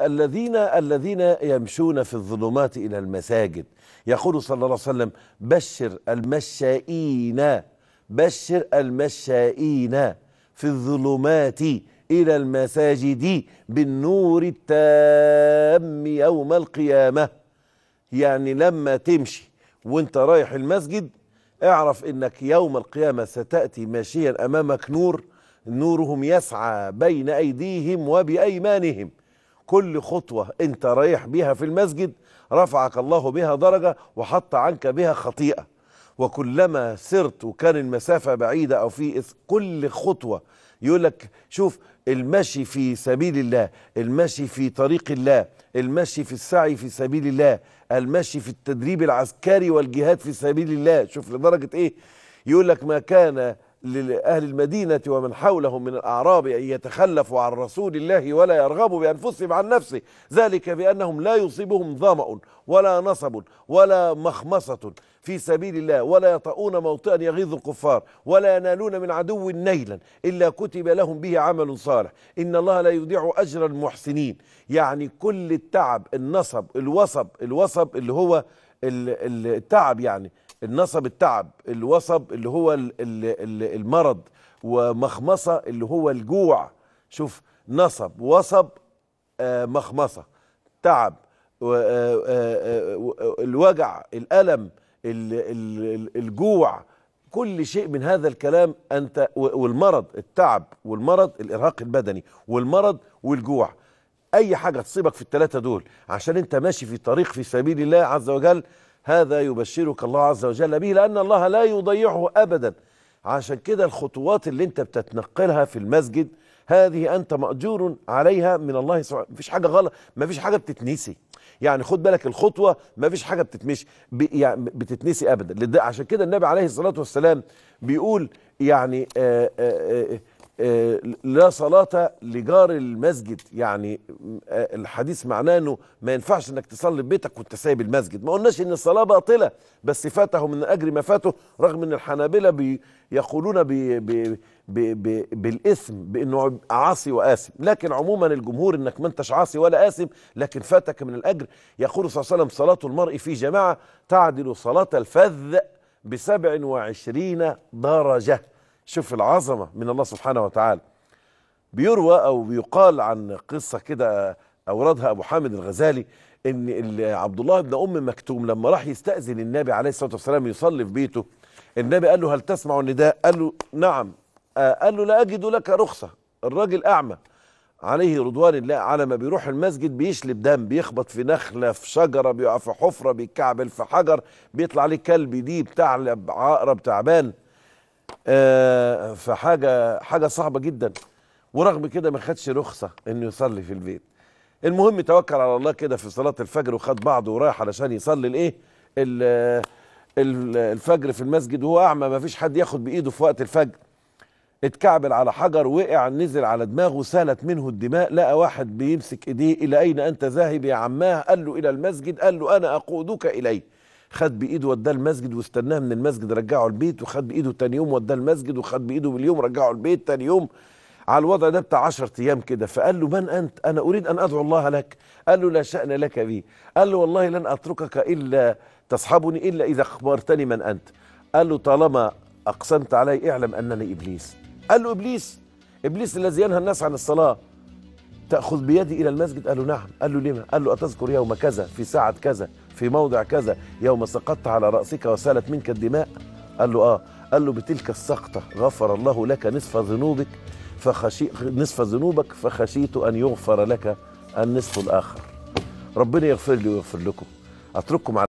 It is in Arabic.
الذين الذين يمشون في الظلمات الى المساجد يقول صلى الله عليه وسلم بشر المشائين بشر المشائين في الظلمات الى المساجد بالنور التام يوم القيامه يعني لما تمشي وانت رايح المسجد اعرف انك يوم القيامه ستاتي ماشيا امامك نور نورهم يسعى بين ايديهم وبايمانهم كل خطوة انت رايح بيها في المسجد رفعك الله بها درجة وحط عنك بها خطيئة وكلما سرت وكان المسافة بعيدة أو في كل خطوة يقول لك شوف المشي في سبيل الله المشي في طريق الله المشي في السعي في سبيل الله المشي في التدريب العسكري والجهاد في سبيل الله شوف لدرجة ايه يقول لك ما كان لأهل المدينة ومن حولهم من الأعراب أن يتخلفوا عن رسول الله ولا يرغبوا بأنفسهم عن نفسه ذلك بأنهم لا يصيبهم ظمأ ولا نصب ولا مخمصة في سبيل الله ولا يطؤون موطئا يغيظ الكفار ولا ينالون من عدو نيلا إلا كتب لهم به عمل صالح إن الله لا يضيع أجر المحسنين يعني كل التعب النصب الوصب الوصب اللي هو التعب يعني النصب التعب الوصب اللي هو المرض ومخمصة اللي هو الجوع شوف نصب وصب آه، مخمصة تعب آه، آه، الوجع الألم الجوع كل شيء من هذا الكلام أنت والمرض التعب والمرض الإرهاق البدني والمرض والجوع أي حاجة تصيبك في الثلاثة دول عشان أنت ماشي في طريق في سبيل الله عز وجل هذا يبشرك الله عز وجل به لأن الله لا يضيعه أبدا عشان كده الخطوات اللي انت بتتنقلها في المسجد هذه انت مأجور عليها من الله سبحانه مفيش حاجة غلط مفيش حاجة بتتنسي يعني خد بالك الخطوة مفيش حاجة بتتمشي يعني بتتنسي أبدا عشان كده النبي عليه الصلاة والسلام بيقول يعني آآ آآ آه، لا صلاة لجار المسجد يعني آه، الحديث معناه انه ما ينفعش انك تصلي في بيتك وانت سايب المسجد ما قلناش ان الصلاة باطلة بس فاته من اجر ما فاته رغم ان الحنابلة بي بي بي بي بي بالاثم بانه عاصي واسم لكن عموما الجمهور انك ما انتش عاصي ولا اسم لكن فاتك من الاجر يقول صلى الله عليه وسلم صلاة المرء في جماعة تعدل صلاة الفذ بسبع وعشرين درجة شوف العظمة من الله سبحانه وتعالى بيروى أو بيقال عن قصة كده أوردها أبو حامد الغزالي ان عبد الله بن ام مكتوم لما راح يستاذن النبي عليه الصلاه والسلام يصلي في بيته النبي قال له هل تسمع النداء قال له نعم آه، قال له لا اجد لك رخصه الراجل اعمى عليه رضوان الله على ما بيروح المسجد بيشلب دم بيخبط في نخله في شجره بيقع في حفره بيتكعبل في حجر بيطلع عليه كلب دي بتعلب عقرب تعبان آه، فحاجه حاجه صعبه جدا ورغم كده ما خدش رخصه انه يصلي في البيت المهم توكل على الله كده في صلاه الفجر وخد بعضه ورايح علشان يصلي الايه الفجر في المسجد وهو اعمى ما فيش حد ياخد بايده في وقت الفجر اتكعبل على حجر وقع نزل على دماغه سالت منه الدماء لقى واحد بيمسك ايديه الى اين انت ذاهب يا عماه قال له الى المسجد قال له انا اقودك اليه خد بايده وداه المسجد واستناه من المسجد رجعه البيت وخد بايده تاني يوم وداه المسجد وخد بايده باليوم رجعه البيت تاني يوم على الوضع ده بتاع 10 ايام كده فقال له من انت انا اريد ان ادعو الله لك قال له لا شان لك بي قال له والله لن اتركك الا تصحبني الا اذا اخبرتني من انت قال له طالما اقسمت علي اعلم انني ابليس قال له ابليس ابليس الذي ينهى الناس عن الصلاه تأخذ بيدي إلى المسجد قال له نعم قال له لما قال له أتذكر يوم كذا في ساعة كذا في موضع كذا يوم سقطت على رأسك وسالت منك الدماء قال له آه قال له بتلك السقطة غفر الله لك نصف ذنوبك فخشي نصف ذنوبك فخشيت أن يغفر لك النصف الآخر ربنا يغفر لي ويغفر لكم أترككم على